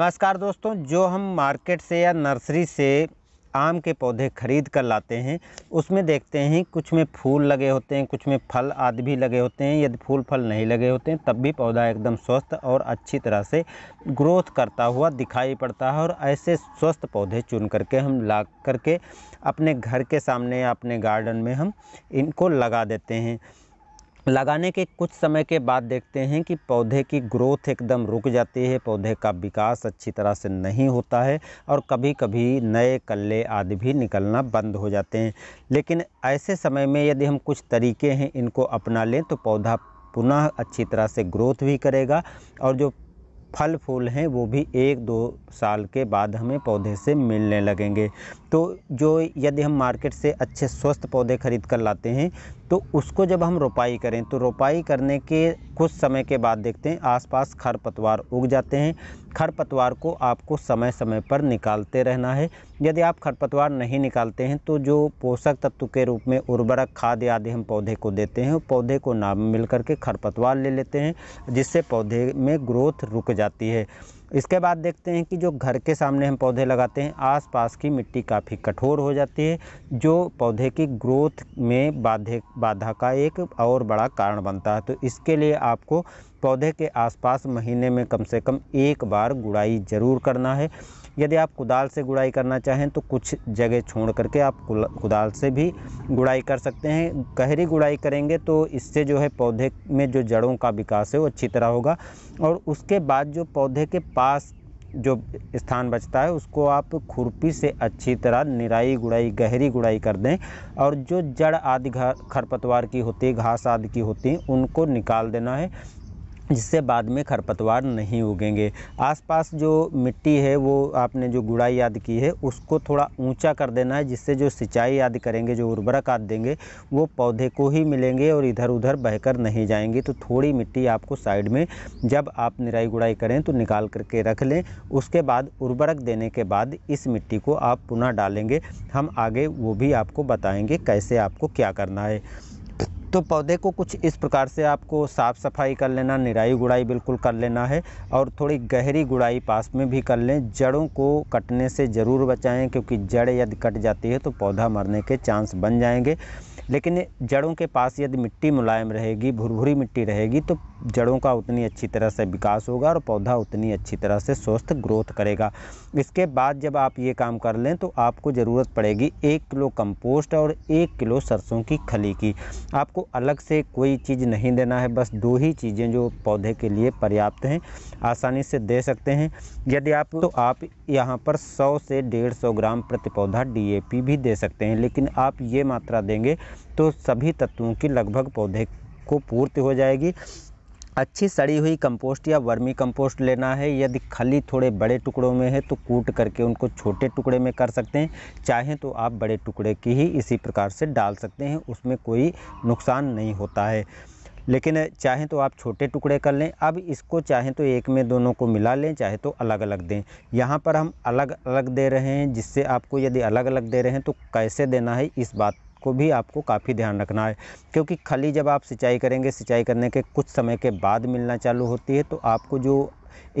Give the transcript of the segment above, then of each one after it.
नमस्कार दोस्तों जो हम मार्केट से या नर्सरी से आम के पौधे खरीद कर लाते हैं उसमें देखते हैं कुछ में फूल लगे होते हैं कुछ में फल आदि भी लगे होते हैं यदि फूल फल नहीं लगे होते हैं तब भी पौधा एकदम स्वस्थ और अच्छी तरह से ग्रोथ करता हुआ दिखाई पड़ता है और ऐसे स्वस्थ पौधे चुन करके हम ला करके अपने घर के सामने या अपने गार्डन में हम इनको लगा देते हैं लगाने के कुछ समय के बाद देखते हैं कि पौधे की ग्रोथ एकदम रुक जाती है पौधे का विकास अच्छी तरह से नहीं होता है और कभी कभी नए कल्ले आदि भी निकलना बंद हो जाते हैं लेकिन ऐसे समय में यदि हम कुछ तरीके हैं इनको अपना लें तो पौधा पुनः अच्छी तरह से ग्रोथ भी करेगा और जो फल फूल हैं वो भी एक दो साल के बाद हमें पौधे से मिलने लगेंगे तो जो यदि हम मार्केट से अच्छे स्वस्थ पौधे खरीद कर लाते हैं तो उसको जब हम रोपाई करें तो रोपाई करने के कुछ समय के बाद देखते हैं आसपास खरपतवार उग जाते हैं खरपतवार को आपको समय समय पर निकालते रहना है यदि आप खरपतवार नहीं निकालते हैं तो जो पोषक तत्व के रूप में उर्वरक खाद आदि हम पौधे को देते हैं पौधे को नाम मिल करके खरपतवार ले लेते हैं जिससे पौधे में ग्रोथ रुक जाती है इसके बाद देखते हैं कि जो घर के सामने हम पौधे लगाते हैं आसपास की मिट्टी काफ़ी कठोर हो जाती है जो पौधे की ग्रोथ में बाधे बाधा का एक और बड़ा कारण बनता है तो इसके लिए आपको पौधे के आसपास महीने में कम से कम एक बार गुड़ाई ज़रूर करना है यदि आप कुदाल से गुड़ाई करना चाहें तो कुछ जगह छोड़ करके आप कुदाल से भी गुड़ाई कर सकते हैं गहरी गुड़ाई करेंगे तो इससे जो है पौधे में जो जड़ों का विकास है वो अच्छी तरह होगा और उसके बाद जो पौधे के पास जो स्थान बचता है उसको आप खुरपी से अच्छी तरह निराई गुड़ाई गहरी गुड़ाई कर दें और जो जड़ आदि खरपतवार की होती है घास आदि की होती हैं उनको निकाल देना है जिससे बाद में खरपतवार नहीं उगेंगे आसपास जो मिट्टी है वो आपने जो गुड़ाई आदि की है उसको थोड़ा ऊंचा कर देना है जिससे जो सिंचाई आदि करेंगे जो उर्वरक आदि देंगे वो पौधे को ही मिलेंगे और इधर उधर बहकर नहीं जाएंगे तो थोड़ी मिट्टी आपको साइड में जब आप निराई गुड़ाई करें तो निकाल करके रख लें उसके बाद उर्वरक देने के बाद इस मिट्टी को आप पुनः डालेंगे हम आगे वो भी आपको बताएँगे कैसे आपको क्या करना है तो पौधे को कुछ इस प्रकार से आपको साफ़ सफाई कर लेना निराई गुड़ाई बिल्कुल कर लेना है और थोड़ी गहरी गुड़ाई पास में भी कर लें जड़ों को कटने से ज़रूर बचाएं क्योंकि जड़ यदि कट जाती है तो पौधा मरने के चांस बन जाएंगे लेकिन जड़ों के पास यदि मिट्टी मुलायम रहेगी भुरभुरी मिट्टी रहेगी तो जड़ों का उतनी अच्छी तरह से विकास होगा और पौधा उतनी अच्छी तरह से स्वस्थ ग्रोथ करेगा इसके बाद जब आप ये काम कर लें तो आपको ज़रूरत पड़ेगी एक किलो कंपोस्ट और एक किलो सरसों की खली की आपको अलग से कोई चीज़ नहीं देना है बस दो ही चीज़ें जो पौधे के लिए पर्याप्त हैं आसानी से दे सकते हैं यदि आप तो आप यहाँ पर सौ से सौ ग्राम प्रति पौधा डी भी दे सकते हैं लेकिन आप ये मात्रा देंगे तो सभी तत्वों की लगभग पौधे को पूर्ति हो जाएगी अच्छी सड़ी हुई कंपोस्ट या वर्मी कंपोस्ट लेना है यदि खली थोड़े बड़े टुकड़ों में है तो कूट करके उनको छोटे टुकड़े में कर सकते हैं चाहें तो आप बड़े टुकड़े की ही इसी प्रकार से डाल सकते हैं उसमें कोई नुकसान नहीं होता है लेकिन चाहें तो आप छोटे टुकड़े कर लें अब इसको चाहें तो एक में दोनों को मिला लें चाहे तो अलग अलग दें यहाँ पर हम अलग अलग दे रहे हैं जिससे आपको यदि अलग अलग दे रहे हैं तो कैसे देना है इस बात को भी आपको काफ़ी ध्यान रखना है क्योंकि खली जब आप सिंचाई करेंगे सिंचाई करने के कुछ समय के बाद मिलना चालू होती है तो आपको जो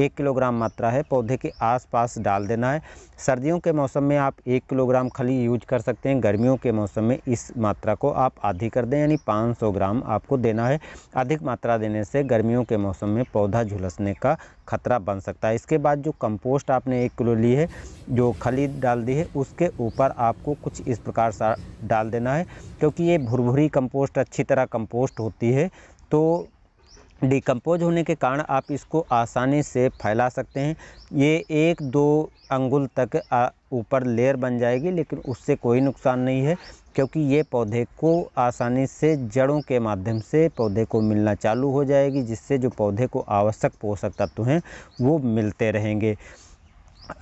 एक किलोग्राम मात्रा है पौधे के आसपास डाल देना है सर्दियों के मौसम में आप एक किलोग्राम खली यूज कर सकते हैं गर्मियों के मौसम में इस मात्रा को आप आधी कर दें यानी 500 ग्राम आपको देना है अधिक मात्रा देने से गर्मियों के मौसम में पौधा झुलसने का खतरा बन सकता है इसके बाद जो कंपोस्ट आपने एक किलो ली है जो खली डाल दी है उसके ऊपर आपको कुछ इस प्रकार सा डाल देना है क्योंकि ये भुरभुरी कंपोस्ट अच्छी तरह कंपोस्ट होती है तो डिकम्पोज होने के कारण आप इसको आसानी से फैला सकते हैं ये एक दो अंगुल तक ऊपर लेयर बन जाएगी लेकिन उससे कोई नुकसान नहीं है क्योंकि ये पौधे को आसानी से जड़ों के माध्यम से पौधे को मिलना चालू हो जाएगी जिससे जो पौधे को आवश्यक पोषक तत्व हैं वो मिलते रहेंगे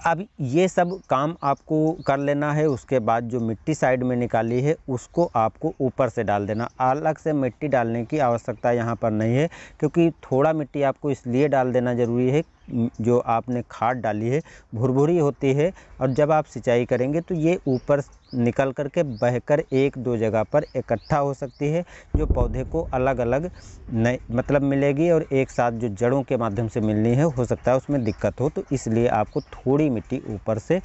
अब ये सब काम आपको कर लेना है उसके बाद जो मिट्टी साइड में निकाली है उसको आपको ऊपर से डाल देना अलग से मिट्टी डालने की आवश्यकता यहाँ पर नहीं है क्योंकि थोड़ा मिट्टी आपको इसलिए डाल देना ज़रूरी है जो आपने खाद डाली है भुरभुरी होती है और जब आप सिंचाई करेंगे तो ये ऊपर निकल कर के बहकर एक दो जगह पर इकट्ठा हो सकती है जो पौधे को अलग अलग न मतलब मिलेगी और एक साथ जो जड़ों के माध्यम से मिलनी है हो सकता है उसमें दिक्कत हो तो इसलिए आपको थोड़ी मिट्टी ऊपर से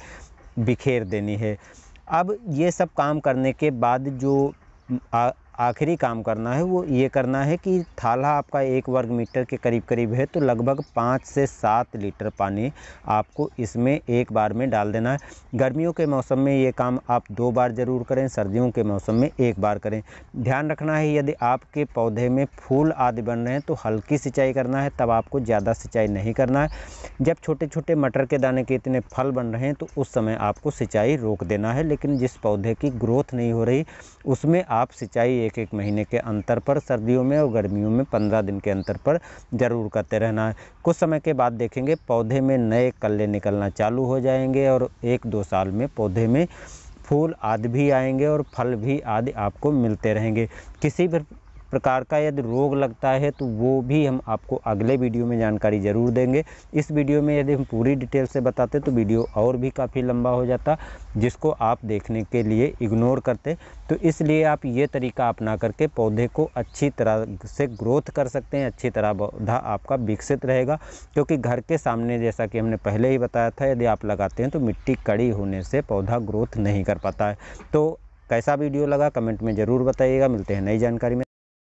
बिखेर देनी है अब ये सब काम करने के बाद जो आखिरी काम करना है वो ये करना है कि थाला आपका एक वर्ग मीटर के करीब करीब है तो लगभग पाँच से सात लीटर पानी आपको इसमें एक बार में डाल देना है गर्मियों के मौसम में ये काम आप दो बार ज़रूर करें सर्दियों के मौसम में एक बार करें ध्यान रखना है यदि आपके पौधे में फूल आदि बन रहे हैं तो हल्की सिंचाई करना है तब आपको ज़्यादा सिंचाई नहीं करना है जब छोटे छोटे मटर के दाने के इतने फल बन रहे हैं तो उस समय आपको सिंचाई रोक देना है लेकिन जिस पौधे की ग्रोथ नहीं हो रही उसमें आप सिंचाई एक एक महीने के अंतर पर सर्दियों में और गर्मियों में पंद्रह दिन के अंतर पर ज़रूर करते रहना है कुछ समय के बाद देखेंगे पौधे में नए कल्ले निकलना चालू हो जाएंगे और एक दो साल में पौधे में फूल आदि भी आएंगे और फल भी आदि आपको मिलते रहेंगे किसी भी प्रकार का यदि रोग लगता है तो वो भी हम आपको अगले वीडियो में जानकारी ज़रूर देंगे इस वीडियो में यदि हम पूरी डिटेल से बताते तो वीडियो और भी काफ़ी लंबा हो जाता जिसको आप देखने के लिए इग्नोर करते तो इसलिए आप ये तरीका अपना करके पौधे को अच्छी तरह से ग्रोथ कर सकते हैं अच्छी तरह पौधा आपका विकसित रहेगा क्योंकि घर के सामने जैसा कि हमने पहले ही बताया था यदि आप लगाते हैं तो मिट्टी कड़ी होने से पौधा ग्रोथ नहीं कर पाता है तो कैसा वीडियो लगा कमेंट में ज़रूर बताइएगा मिलते हैं नई जानकारी में